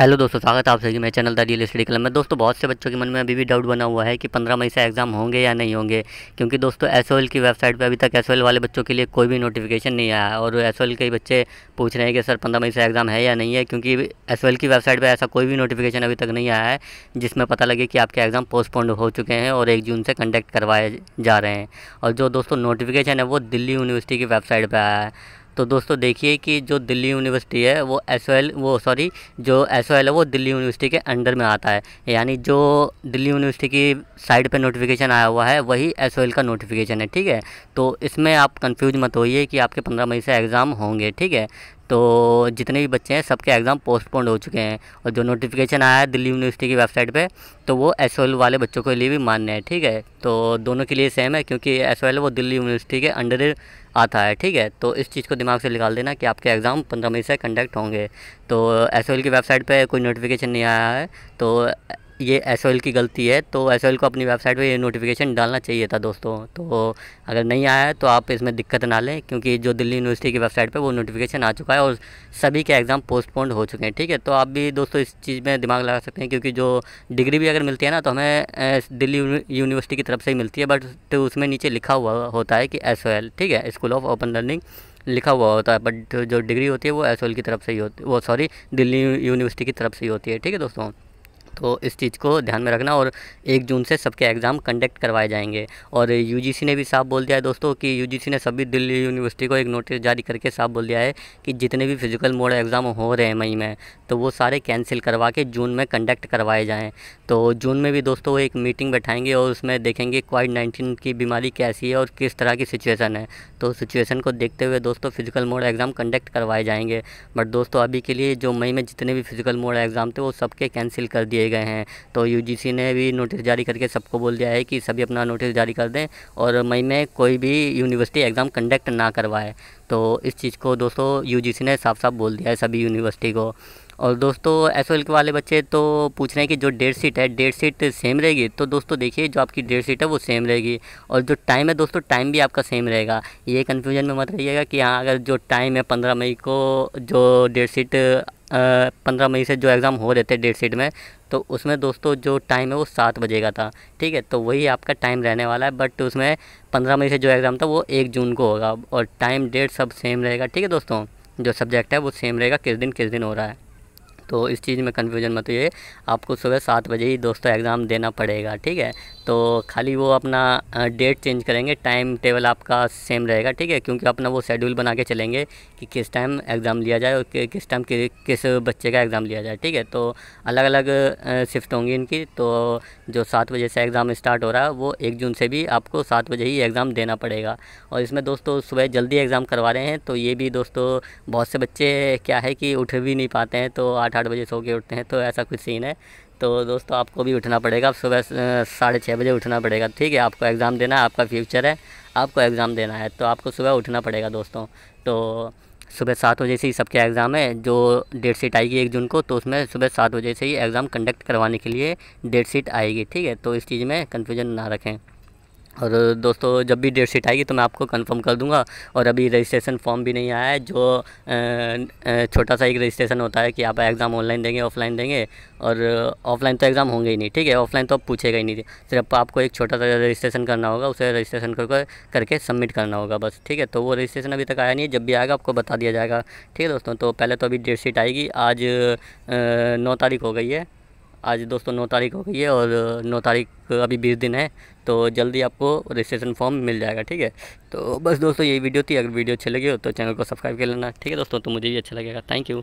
hello दोस्तों स्वागत है आप सभी मेरे channel the real study club में दोस्तों बहुत से बच्चों के मन में अभी भी डाउट बना हुआ है कि 15 मई से एग्ज़ाम होंगे या नहीं होंगे क्योंकि दोस्तों एस की वेबसाइट पे अभी तक एस वाले बच्चों के लिए कोई भी नोटिफिकेशन नहीं आया है और एस के बच्चे पूछ रहे हैं कि सर पंद्रह मई से एग्ज़ाम है या नहीं है क्योंकि एस की वेबसाइट पर ऐसा कोई भी नोटिफिकेशन अभी तक नहीं आया है जिसमें पता लगे कि आपके एग्ज़ाम पोस्टपोन्ड हो चुके हैं और एक जून से कंडक्ट करवाए जा रहे हैं और जो दोस्तों नोटिफिकेशन है वो दिल्ली यूनिवर्सिटी की वेबसाइट पर आया है तो दोस्तों देखिए कि जो दिल्ली यूनिवर्सिटी है वो एस वो सॉरी जो एस है वो दिल्ली यूनिवर्सिटी के अंडर में आता है यानी जो दिल्ली यूनिवर्सिटी की साइट पर नोटिफिकेशन आया हुआ है वही एस का नोटिफिकेशन है ठीक है तो इसमें आप कन्फ्यूज मत होइए कि आपके पंद्रह मई से एग्ज़ाम होंगे ठीक है तो जितने भी बच्चे हैं सबके एग्ज़ाम पोस्टपोन्ड हो चुके हैं और जो नोटिफिकेशन आया है दिल्ली यूनिवर्सिटी की वेबसाइट पे तो वो एस वाले बच्चों के लिए भी मान्य है ठीक है तो दोनों के लिए सेम है क्योंकि एस वो दिल्ली यूनिवर्सिटी के अंडर आता है ठीक है तो इस चीज़ को दिमाग से निकाल देना कि आपके एग्ज़ाम पंद्रह मई से कंडक्ट होंगे तो एस की वेबसाइट पर कोई नोटिफिकेशन नहीं आया है तो ये एस की गलती है तो एस को अपनी वेबसाइट पे ये नोटिफिकेशन डालना चाहिए था दोस्तों तो अगर नहीं आया है तो आप इसमें दिक्कत ना लें क्योंकि जो दिल्ली यूनिवर्सिटी की वेबसाइट पे वो नोटिफिकेशन आ चुका है और सभी के एग्ज़ाम पोस्टपोन्ड हो चुके हैं ठीक है तो आप भी दोस्तों इस चीज़ में दिमाग लगा सकते हैं क्योंकि जो डिग्री भी अगर मिलती है ना तो हमें दिल्ली यूनिवर्सिटी की तरफ से ही मिलती है बट तो उसमें नीचे लिखा हुआ होता है कि एस ठीक है स्कूल ऑफ ओपन लर्निंग लिखा हुआ होता है बट जो डिग्री होती है वो एस की तरफ से ही होती है वो सॉरी दिल्ली यूनिवर्सिटी की तरफ से ही होती है ठीक है दोस्तों तो इस चीज़ को ध्यान में रखना और एक जून से सबके एग्ज़ाम कंडक्ट करवाए जाएंगे और यूजीसी ने भी साफ बोल दिया है दोस्तों कि यूजीसी ने सभी दिल्ली यूनिवर्सिटी को एक नोटिस जारी करके साफ बोल दिया है कि जितने भी फिजिकल मोड एग्ज़ाम हो रहे हैं मई में तो वो सारे कैंसिल करवा के जून में कंडक्ट करवाए जाएँ तो जून में भी दोस्तों वो एक मीटिंग बैठाएंगे और उसमें देखेंगे कोविड नाइन्टीन की बीमारी कैसी है और किस तरह की सिचुएसन है तो सिचुएसन को देखते हुए दोस्तों फिजिकल मोड एग्ज़ाम कंडक्ट करवाए जाएंगे बट दोस्तों अभी के लिए जो मई में जितने भी फिजिकल मोड एग्ज़ाम थे वो सबके कैंसिल कर दिए दिए गए हैं तो यू ने भी नोटिस जारी करके सबको बोल दिया है कि सभी अपना नोटिस जारी कर दें और मई में कोई भी यूनिवर्सिटी एग्ज़ाम कंडक्ट ना करवाए तो इस चीज़ को दोस्तों यू ने साफ साफ बोल दिया है सभी यूनिवर्सिटी को और दोस्तों एस के वाले बच्चे तो पूछ रहे हैं कि जो डेट सीट है डेट सीट सेम रहेगी तो दोस्तों देखिए जो आपकी डेट सीट है वो सेम रहेगी और जो टाइम है दोस्तों टाइम भी आपका सेम रहेगा ये कन्फ्यूजन में मत रहिएगा कि हाँ अगर जो टाइम है पंद्रह मई को जो डेट सीट पंद्रह मई से जो एग्ज़ाम हो रहे थे डेट शीट में तो उसमें दोस्तों जो टाइम है वो सात बजे का था ठीक है तो वही आपका टाइम रहने वाला है बट उसमें पंद्रह मई से जो एग्ज़ाम था वो एक जून को होगा और टाइम डेट सब सेम रहेगा ठीक है दोस्तों जो सब्जेक्ट है वो सेम रहेगा किस दिन किस दिन हो रहा है तो इस चीज़ में कन्फ्यूजन मत ये आपको सुबह सात बजे ही दोस्तों एग्ज़ाम देना पड़ेगा ठीक है तो खाली वो अपना डेट चेंज करेंगे टाइम टेबल आपका सेम रहेगा ठीक है क्योंकि अपना वो शेड्यूल बना के चलेंगे कि किस टाइम एग्ज़ाम लिया जाए और किस टाइम कि, किस बच्चे का एग्ज़ाम लिया जाए ठीक है तो अलग अलग शिफ्ट होंगी इनकी तो जो सात बजे से एग्ज़ाम स्टार्ट हो रहा है वो एक जून से भी आपको सात बजे ही एग्ज़ाम देना पड़ेगा और इसमें दोस्तों सुबह जल्दी एग्ज़ाम करवा रहे हैं तो ये भी दोस्तों बहुत से बच्चे क्या है कि उठ भी नहीं पाते हैं तो आठ आठ बजे सो के उठते हैं तो ऐसा कुछ सीन है तो दोस्तों आपको भी उठना पड़ेगा सुबह साढ़े छः बजे उठना पड़ेगा ठीक है आपको एग्ज़ाम देना है आपका फ्यूचर है आपको एग्ज़ाम देना है तो आपको सुबह उठना पड़ेगा दोस्तों तो सुबह सात बजे से ही सबके एग्ज़ाम है जो डेट शीट आएगी एक जून को तो उसमें सुबह सात बजे से ही एग्ज़ाम कंडक्ट करवाने के लिए डेट शीट आएगी ठीक है तो इस चीज़ में कन्फ्यूजन ना रखें और दोस्तों जब भी डेट शीट आएगी तो मैं आपको कंफर्म कर दूंगा और अभी रजिस्ट्रेशन फॉर्म भी नहीं आया है जो छोटा सा एक रजिस्ट्रेशन होता है कि आप एग्ज़ाम ऑनलाइन देंगे ऑफलाइन देंगे और ऑफलाइन तो एग्ज़ाम होंगे ही नहीं ठीक है ऑफलाइन तो आप पूछेगा ही नहीं सिर्फ आपको एक छोटा सा रजिस्ट्रेशन करना होगा उसे रजिस्ट्रेशन कर करके सबमिट करना होगा बस ठीक है तो वो रजिस्ट्रेशन अभी तक आया नहीं है जब भी आएगा आपको बता दिया जाएगा ठीक है दोस्तों तो पहले तो अभी डेट शीट आएगी आज नौ तारीख हो गई है आज दोस्तों नौ तारीख हो गई है और नौ तारीख अभी बीस दिन है तो जल्दी आपको रजिस्ट्रेशन फॉर्म मिल जाएगा ठीक है तो बस दोस्तों यही वीडियो थी अगर वीडियो अच्छी लगी हो तो चैनल को सब्सक्राइब कर लेना ठीक है दोस्तों तो मुझे भी अच्छा लगेगा थैंक यू